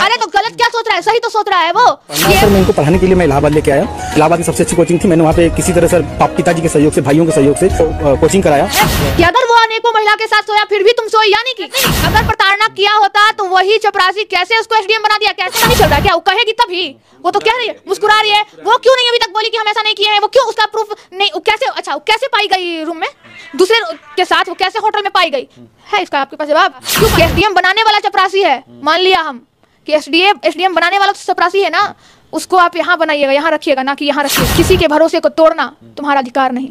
अरे तो गलत क्या सोच रहा है सही तो सोच रहा है वो सर मैं इनको पढ़ाने के लिए मैं इलाहाबाद लेके आया इलाहाबाद में सबसे अच्छी कोचिंग थी मैंने वहाँ पे किसी तरह सर पिताजी के सहयोग से भाइयों के सहयोग से कोचिंग कराया अगर वो अनेकों महिला के साथ सोया फिर भी तुम सोई यानी कि अगर प्रताड़ना किया होता तो वही चपरासी कैसे उसको एसडीएम बना दिया कैसे नहीं चल रहा क्या वो कहेगी तभी वो तो कह रही है मुस्कुरा रही है वो क्यों नहीं अभी तक बोली की हम ऐसा नहीं किया है वो क्यों उसका प्रूफ नहीं कैसे अच्छा कैसे पाई गई रूम में दूसरे के साथ वो कैसे होटल में पाई गई है इसका आपके पास जवाब एसडीएम बनाने वाला चपरासी है मान लिया हम कि एसडीए एसडीएम बनाने वाला तो सपरासी है ना उसको आप यहाँ बनाइएगा यहाँ रखिएगा ना कि यहाँ रखिए किसी के भरोसे को तोड़ना तुम्हारा अधिकार नहीं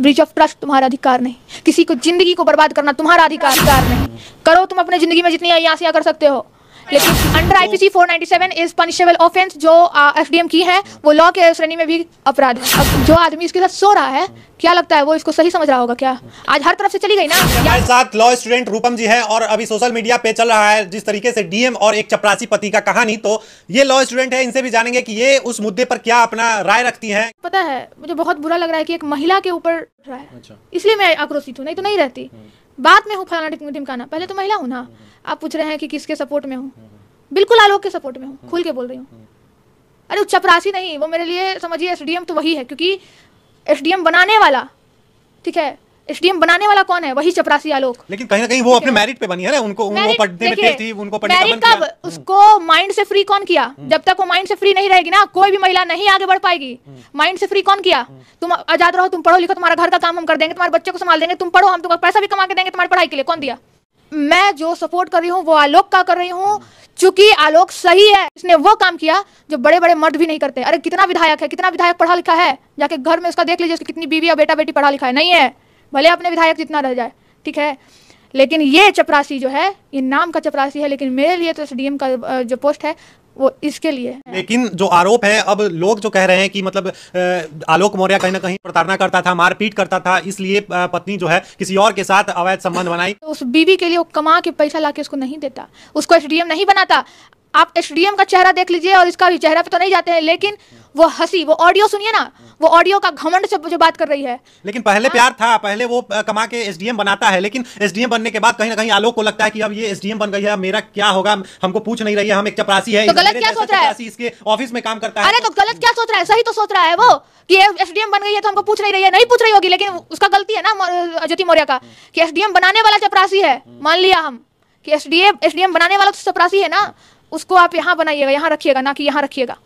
ब्रिज ऑफ ट्रस्ट तुम्हारा अधिकार नहीं किसी को जिंदगी को बर्बाद करना तुम्हारा अधिकार नहीं करो तुम अपने जिंदगी में जितनी अयासियाँ कर सकते हो लेकिन under IPC 497 is punishable offence जो एफडीएम की है वो लॉ के श्रेणी में भी अपराध है अब जो आदमी इसके साथ सो रहा है क्या लगता है वो इसको सही समझ रहा होगा क्या आज हर तरफ से चली गई ना हमारे साथ लॉ स्टूडेंट रूपम जी हैं और अभी सोशल मीडिया पे चल रहा है जिस तरीके से डीएम और एक चपरासी पति का कहानी तो ये लॉ स्टूडेंट है इनसे भी जानेंगे कि ये उस मुद्दे पर क्या अपना राय रखती हैं पता है मुझे बहुत बुरा लग रहा है कि एक महिला के ऊपर अच्छा। इसलिए मैं आक्रोशित हूँ नहीं तो नहीं रहती हम्म। बाद में हूँ फलाना टीम पहले तो महिला हूँ ना आप पूछ रहे हैं कि किसके सपोर्ट में हूँ बिल्कुल आलोक के सपोर्ट में हूँ खुल के बोल रही हूँ अरे वो चपरासी नहीं वो मेरे लिए समझिए एस तो वही है क्योंकि एस बनाने वाला ठीक है स्टेडियम बनाने वाला कौन है वही चपरासी आलोक लेकिन कहीं ना कहीं वो अपने मेरिट पे बनी है ना उनको वो पढ़ने में थी उनको पढ़ने का कब हम्म। उसको माइंड से फ्री कौन किया हम्म। जब तक वो माइंड से फ्री नहीं रहेगी ना कोई भी महिला नहीं आगे बढ़ पाएगी माइंड हम्म। से फ्री कौन किया तुम आजाद रहो तुम पढ़ो लिखो तुम्हारा घर का काम हम कर देंगे तुम्हारे बच्चे को संभाल देंगे तुम पढ़ो हम तुम्हारा पैसा भी कमा के देंगे तुम्हारी पढ़ाई के लिए कौन दिया मैं जो सपोर्ट कर रही हूँ वो आलोक का कर रही हूँ चूंकि आलोक सही है इसने वो काम किया जो बड़े बड़े मर्द भी नहीं करते अरे कितना विधायक है कितना विधायक पढ़ा लिखा है जाके घर में उसका देख लीजिए कितनी बीवी और बेटा बेटी पढ़ा लिखा है नहीं है भले अपने विधायक जितना रह जाए ठीक है लेकिन ये चपरासी जो है ये नाम का चपरासी है लेकिन मेरे लिए तो एस का जो पोस्ट है वो इसके लिए है। लेकिन जो आरोप है अब लोग जो कह रहे हैं कि मतलब आलोक मौर्य कहीं ना कहीं प्रताड़ना करता था मारपीट करता था इसलिए पत्नी जो है किसी और के साथ अवैध संबंध बनाई तो उस बीवी के लिए वो कमा के पैसा ला उसको नहीं देता उसको एस नहीं बनाता आप एस का चेहरा देख लीजिए और इसका भी चेहरा पे तो नहीं जाते हैं लेकिन वो हंसी वो ऑडियो सुनिए ना वो ऑडियो का घमंड से जो बात कर रही है लेकिन पहले हाँ। प्यार था पहले वो कमा के एसडीएम बनाता है लेकिन एसडीएम बनने के बाद कहीं ना कहीं आलोक को लगता है कि अब ये एसडीएम बन गई है मेरा क्या होगा हमको पूछ नहीं रही है हम एक चपरासी है तो गलत क्या सोच रहा है इसके ऑफिस में काम करता है अरे तो गलत क्या सोच रहा है सही तो सोच रहा है वो कि एसडीएम बन गई है तो हमको पूछ नहीं रही है नहीं पूछ रही होगी लेकिन उसका गलती है ना ज्योति मौर्य का कि एसडीएम बनाने वाला चपरासी है मान लिया हम कि एसडीएम एसडीएम बनाने वाला तो चपरासी है ना उसको आप यहाँ बनाइएगा यहाँ रखिएगा ना कि यहाँ रखिएगा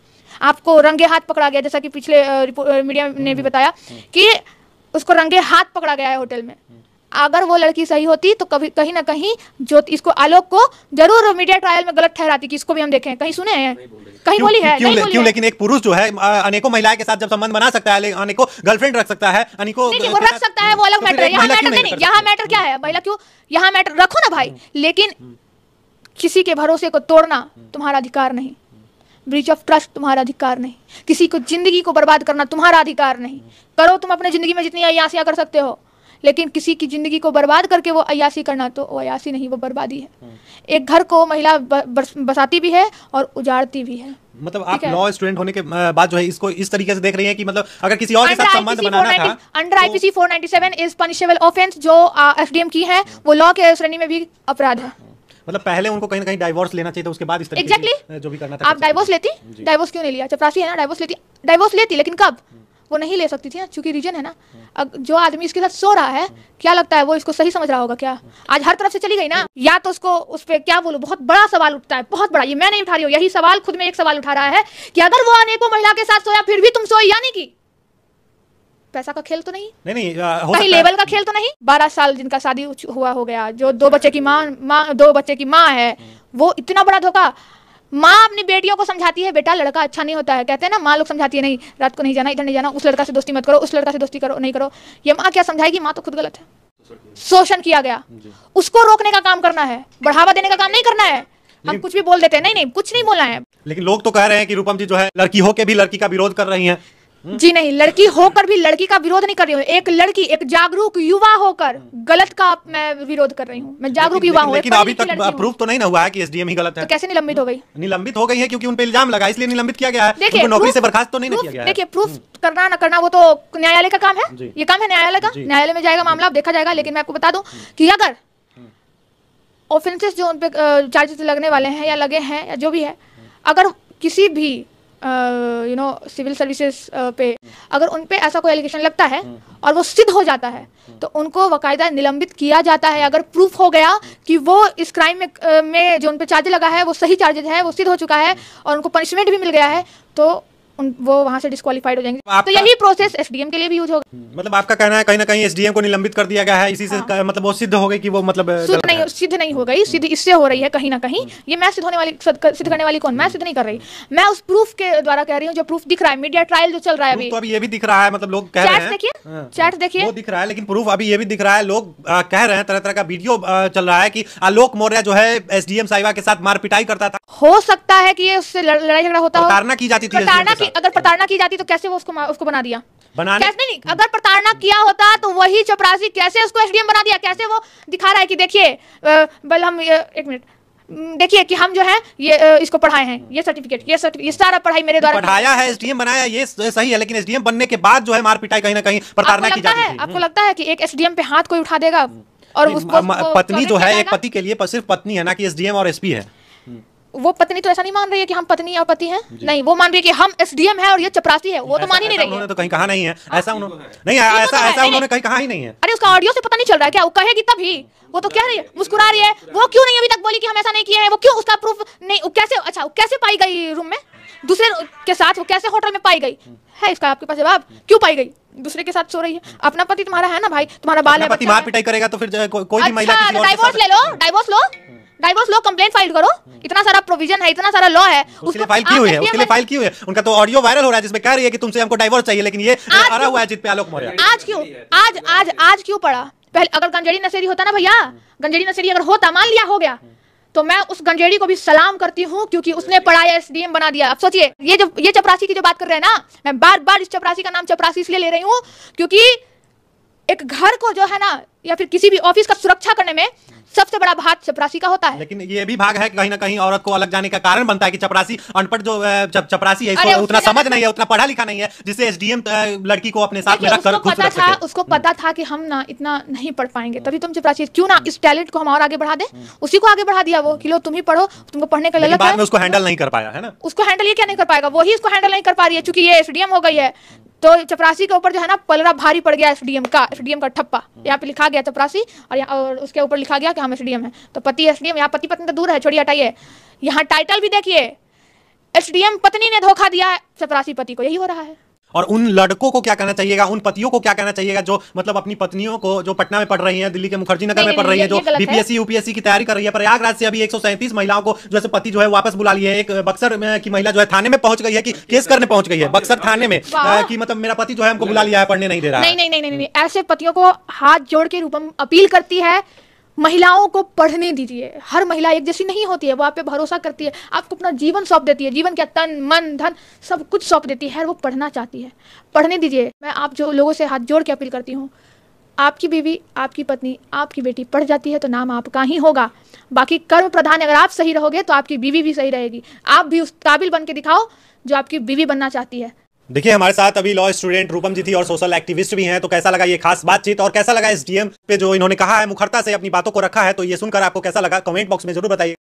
आपको रंगे हाथ पकड़ा गया जैसा कि पिछले मीडिया ने भी हम्म। बताया कि उसको रंगे हाथ पकड़ा गया है होटल में हम्म। अगर वो लड़की सही होती तो कभी कहीं ना कहीं जो इसको आलोक को जरूर मीडिया ट्रायल में गलत ठहराती कि इसको भी हम देखें कहीं सुने हैं कहीं बोली है क्यों, क्यों लेकिन एक पुरुष जो है अनेकों महिलाएं के साथ जब संबंध बना सकता है अनेकों गर्लफ्रेंड रख सकता है अनेकों वो रख सकता है वो अलग तो मैटर है यहाँ मैटर नहीं यहाँ मैटर क्या है हम्म। महिला क्यों यहाँ मैटर रखो ना भाई लेकिन किसी के भरोसे को तोड़ना तुम्हारा अधिकार नहीं ब्रिज ऑफ ट्रस्ट तुम्हारा अधिकार नहीं किसी को जिंदगी को बर्बाद करना तुम्हारा अधिकार नहीं करो तुम अपने जिंदगी में जितनी अयासियाँ कर सकते हो लेकिन किसी की ज़िंदगी को बर्बाद करके वो अयासी करना तो वो अयासी नहीं वो बर्बादी है हम्म। एक घर को महिला बसाती भी है और उजाड़ती भी है मतलब आप लॉ स्टूडेंट होने के बाद जो है इसको इस तरीके से देख रही है कि मतलब अगर किसी और के साथ संबंध बनाना था under IPC 497 is punishable offence जो एफडीएम की है वो लॉ के श्रेणी में भी अपराध है मतलब पहले उनको कहीं ना कहीं डाइवोर्स लेना चाहिए था उसके बाद इस तरीके exactly. जो भी करना था आप डाइवोर्स लेती डाइवोर्स क्यों नहीं लिया चपरासी है ना डाइवोर्स लेती डाइवोर्स लेती लेकिन कब वो नहीं ले सकती थी ना चूंकि रीजन है ना जो आदमी इसके साथ सो रहा है क्या लगता है वो इसको सही समझ रहा होगा क्या आज हर तरफ से चली गई ना या तो उसको उस पर क्या बोलो बहुत बड़ा सवाल उठता है बहुत बड़ा ये मैं नहीं उठा रही हूँ यही सवाल खुद में एक सवाल उठा रहा है कि अगर वो अनेकों महिला के साथ सोया फिर भी तुम सोई यानी कि पैसा का खेल तो नहीं नहीं नहीं हो कहीं लेवल का खेल तो नहीं बारह साल जिनका शादी हुआ हो गया जो दो बच्चे की माँ माँ दो बच्चे की माँ है हम्म। वो इतना बड़ा धोखा माँ अपनी बेटियों को समझाती है बेटा लड़का अच्छा नहीं होता है कहते हैं ना माँ लोग समझाती है नहीं रात को नहीं जाना इधर नहीं जाना उस लड़का से दोस्ती मत करो उस लड़का से दोस्ती करो नहीं करो ये माँ क्या समझाएगी माँ तो खुद गलत है शोषण किया गया उसको रोकने का काम करना है बढ़ावा देने का काम नहीं करना है हम कुछ भी बोल देते हैं नहीं नहीं कुछ नहीं बोला है लेकिन लोग तो कह रहे हैं कि रूपम जी जो है लड़की होके भी लड़की का विरोध कर रही है जी नहीं लड़की होकर भी लड़की का विरोध नहीं कर रही हूँ एक लड़की एक जागरूक युवा होकर गलत का मैं विरोध कर रही हूँ मैं जागरूक युवा हूँ लेकिन अभी तक प्रूफ तो नहीं ना हुआ है कि एसडीएम ही गलत है तो कैसे निलंबित हो गई निलंबित हो गई है क्योंकि उन पर इल्जाम लगा इसलिए निलंबित किया गया है देखिए नौकरी से बर्खास्त तो नहीं किया गया देखिए प्रूफ हम्म। करना ना करना वो तो न्यायालय का काम है ये काम है न्यायालय का न्यायालय में जाएगा मामला देखा जाएगा लेकिन मैं आपको बता दूं हम्म। की अगर ऑफेंसेस हम्म। जो उनपे चार्जेस लगने वाले हैं या लगे हैं या जो भी है अगर किसी भी यू नो सिविल सर्विसेज पे अगर उन पे ऐसा कोई एलिगेशन लगता है और वो सिद्ध हो जाता है तो उनको बाकायदा निलंबित किया जाता है अगर प्रूफ हो गया कि वो इस क्राइम में, में जो उन पे चार्ज लगा है वो सही चार्जेज है वो सिद्ध हो चुका है और उनको पनिशमेंट भी मिल गया है तो उन वो वहाँ से डिस्कालीफाइड हो जाएंगे तो यही प्रोसेस एस के लिए भी यूज होगा मतलब आपका कहना है कहीं ना कहीं एस को निलंबित कर दिया गया है इसी से हाँ। मतलब वो सिद्ध हो गई की वो मतलब सिद्ध नहीं सिद्ध नहीं हो गई सिद्ध इससे हो रही है कहीं ना कहीं ये मैं सिद्ध होने वाली सिद्ध करने वाली कौन मैं सिद्ध नहीं कर रही मैं उस प्रूफ के द्वारा कह रही हूँ जो प्रूफ दिख रहा है मीडिया ट्रायल जो चल रहा है अभी तो अभी ये भी दिख रहा है मतलब लोग कह रहे हैं देखिए चैट हाँ, हाँ। देखिए वो दिख रहा है लेकिन प्रूफ अभी ये भी दिख रहा है लोग कह रहे हैं तरह तरह का वीडियो चल रहा है की आलोक मौर्य जो है एसडीएम साहिबा के साथ मारपिटाई करता था हो सकता है की उससे लड़ाई झगड़ा होता हो की जाती थी नहीं अगर प्रताड़ना की जाती तो कैसे वो उसको उसको बना दिया बनाने कैसे नहीं अगर प्रताड़ना किया होता तो वही चपरासी कैसे उसको एसडीएम बना दिया कैसे वो दिखा रहा है कि देखिए बल हम एक मिनट देखिए कि हम जो है ये इसको पढ़ाए हैं ये सर्टिफिकेट ये सर्टिफिकेट ये सारा पढ़ाई मेरे द्वारा पढ़ाया है एसडीएम बनाया ये सही है लेकिन एसडीएम बनने के बाद जो है मार पिटाई कहीं ना कहीं प्रताड़ना की जाती है आपको लगता है कि एक एसडीएम पे हाथ कोई उठा देगा और उसको पत्नी जो है एक पति के लिए सिर्फ पत्नी है ना कि एसडीएम और एसपी है वो पत्नी तो ऐसा नहीं मान रही है कि हम पत्नी और पति हैं नहीं वो मान रही है कि हम एसडीएम हैं और ये चपरासी है वो तो मान ही नहीं रही है तो कहीं कहा नहीं है हाँ, ऐसा उन्होंने तो नहीं ऐसा ऐसा उन्होंने कहीं कहा ही नहीं है अरे उसका ऑडियो से पता नहीं चल रहा है क्या वो कहेगी तभी वो तो कह रही है मुस्कुरा रही है वो क्यों नहीं अभी तक बोली कि हम ऐसा नहीं किया है वो क्यों उसका प्रूफ नहीं कैसे अच्छा कैसे पाई गई रूम में दूसरे के साथ वो कैसे होटल में पाई गई है इसका आपके पास जवाब क्यों पाई गई दूसरे के साथ सो रही है अपना पति तुम्हारा है ना भाई तुम्हारा बाल है पति मार पिटाई करेगा तो फिर कोई भी अच्छा, महिला डाइवोर्स ले लो डाइवोर्स लो डाइवोर्स लॉ कंप्लेंट फाइल करो इतना सारा प्रोविजन है इतना सारा लॉ है उसके फाइल क्यों हुई है उसके लिए फाइल क्यों हुई है उनका तो ऑडियो वायरल हो रहा है जिसमें कह रही है कि तुमसे हमको डाइवोर्स चाहिए लेकिन ये हरा हुआ है जित पे आलोक मौर्य आज क्यों आज आज आज क्यों पड़ा पहले अगर गंजेड़ी नसेरी होता ना भैया गंजेड़ी नसेरी अगर होता मान लिया हो गया तो मैं उस गंजेड़ी को भी सलाम करती हूँ क्योंकि उसने पढ़ाया एस एसडीएम बना दिया अब सोचिए ये जो ये चपरासी की जो बात कर रहे हैं ना मैं बार बार इस चपरासी का नाम चपरासी इसलिए ले रही हूँ क्योंकि एक घर को जो है ना या फिर किसी भी ऑफिस का सुरक्षा करने में सबसे बड़ा भाग चपरासी का होता है लेकिन ये भी भाग है कहीं ना कहीं औरत को अलग जाने का कारण बनता है कि चपरासी अनपढ़ जो चपरासी है इसको उतना समझ नहीं है उतना पढ़ा लिखा नहीं है जिसे एसडीएम लड़की को अपने साथ में रखकर पता था उसको पता था कि हम ना इतना नहीं पढ़ पाएंगे हम्म। तभी तुम चपरासी क्यों ना हम्म। इस टैलेंट को हम और आगे बढ़ा दे हम्म। उसी को आगे बढ़ा दिया वो कि लो तुम ही पढ़ो तुमको पढ़ने का लगा है उसको हैंडल नहीं कर पाया है ना उसको हैंडल ये क्या नहीं कर पाएगा वही इसको हैंडल नहीं कर पा रही है चूंकि ये एसडीएम हो गई है तो चपरासी के ऊपर जो है ना पलरा भारी पड़ गया एसडीएम का एसडीएम का ठप्पा यहाँ पे लिखा गया चपरासी और, और उसके ऊपर लिखा गया कि हम एस डी एम है तो पति एस डी एम यहाँ पति पत्नी तो दूर है छोड़िए हटाइए यहाँ टाइटल भी देखिए एस डी एम पत्नी ने धोखा दिया चपरासी पति को यही हो रहा है और उन लड़कों को क्या कहना चाहिएगा उन पतियों को क्या कहना चाहिएगा जो मतलब अपनी पत्नियों को जो पटना में पढ़ रही हैं दिल्ली के मुखर्जी नगर में पढ़ रही हैं जो बीपीएससी यूपीएससी की तैयारी कर रही है प्रयागराज से अभी एक महिलाओं को जो है पति जो है वापस बुला लिया है एक बक्सर की महिला जो है थाने में पहुंच गई है कि केस करने पहुंच गई है बक्सर थाने में की मतलब मेरा पति जो है हमको बुला लिया है पढ़ने नहीं दे रहा है नहीं नहीं नहीं ऐसे पतियों को हाथ जोड़ के रूपम अपील करती है महिलाओं को पढ़ने दीजिए हर महिला एक जैसी नहीं होती है वो आप पे भरोसा करती है आपको अपना जीवन सौंप देती है जीवन क्या तन मन धन सब कुछ सौंप देती है वो पढ़ना चाहती है पढ़ने दीजिए मैं आप जो लोगों से हाथ जोड़ के अपील करती हूँ आपकी बीवी आपकी पत्नी आपकी बेटी पढ़ जाती है तो नाम आपका ही होगा बाकी कर्म प्रधान अगर आप सही रहोगे तो आपकी बीवी भी सही रहेगी आप भी उस काबिल बन के दिखाओ जो आपकी बीवी बनना चाहती है देखिए हमारे साथ अभी लॉ स्टूडेंट रूपम जी थी और सोशल एक्टिविस्ट भी हैं तो कैसा लगा ये खास बातचीत और कैसा लगा एस पे जो इन्होंने कहा है मुखरता से अपनी बातों को रखा है तो ये सुनकर आपको कैसा लगा कमेंट बॉक्स में जरूर बताइए